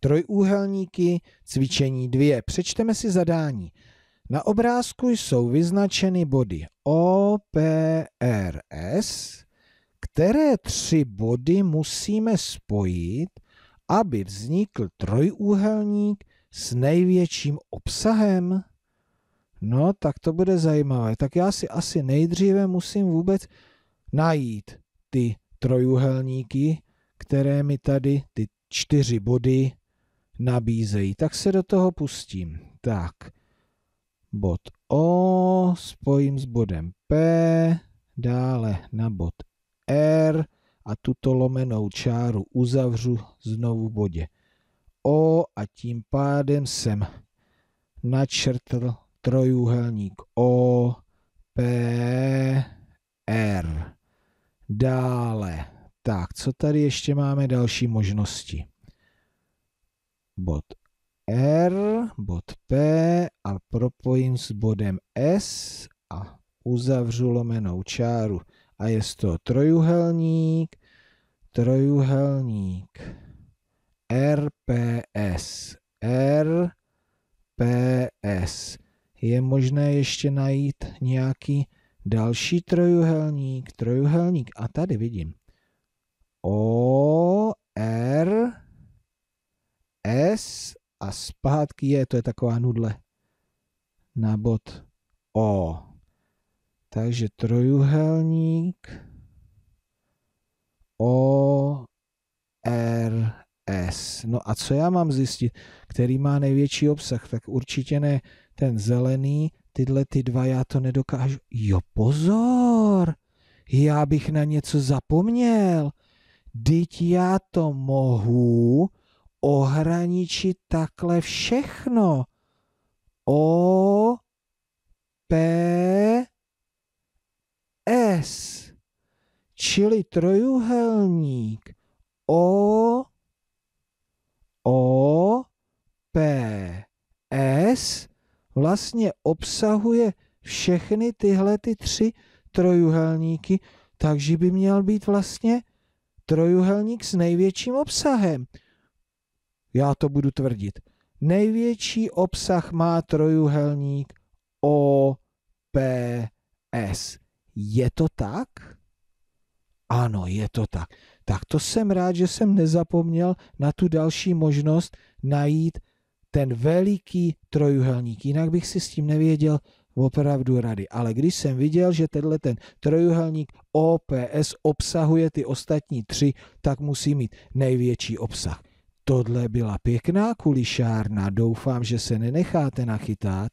trojúhelníky, cvičení dvě. Přečteme si zadání. Na obrázku jsou vyznačeny body O, P, R, S, které tři body musíme spojit, aby vznikl trojúhelník s největším obsahem? No, tak to bude zajímavé. Tak já si asi nejdříve musím vůbec najít ty trojúhelníky, které mi tady ty čtyři body nabízejí, tak se do toho pustím. Tak, bod O spojím s bodem P, dále na bod R a tuto lomenou čáru uzavřu znovu v bodě O a tím pádem jsem načrtl trojúhelník O, P, R. Dále. Tak, co tady ještě máme další možnosti? bod R, bod P a propojím s bodem S a uzavřu lomenou čáru. A je to trojuhelník, trojuhelník RPS. RPS. Je možné ještě najít nějaký další trojuhelník, trojuhelník. A tady vidím a zpátky je, to je taková nudle na bod O. Takže trojuhelník O, R, S. No a co já mám zjistit? Který má největší obsah? Tak určitě ne ten zelený, tyhle ty dva já to nedokážu. Jo, pozor! Já bych na něco zapomněl. Teď já to mohu ohraničit takhle všechno. O, P, S, čili trojuhelník O, O, P, S vlastně obsahuje všechny tyhle ty tři trojuhelníky, takže by měl být vlastně trojuhelník s největším obsahem já to budu tvrdit, největší obsah má trojuhelník OPS. Je to tak? Ano, je to tak. Tak to jsem rád, že jsem nezapomněl na tu další možnost najít ten veliký trojuhelník. Jinak bych si s tím nevěděl opravdu rady. Ale když jsem viděl, že tenhle ten trojuhelník OPS obsahuje ty ostatní tři, tak musí mít největší obsah. Tohle byla pěkná kulišárna, doufám, že se nenecháte nachytat.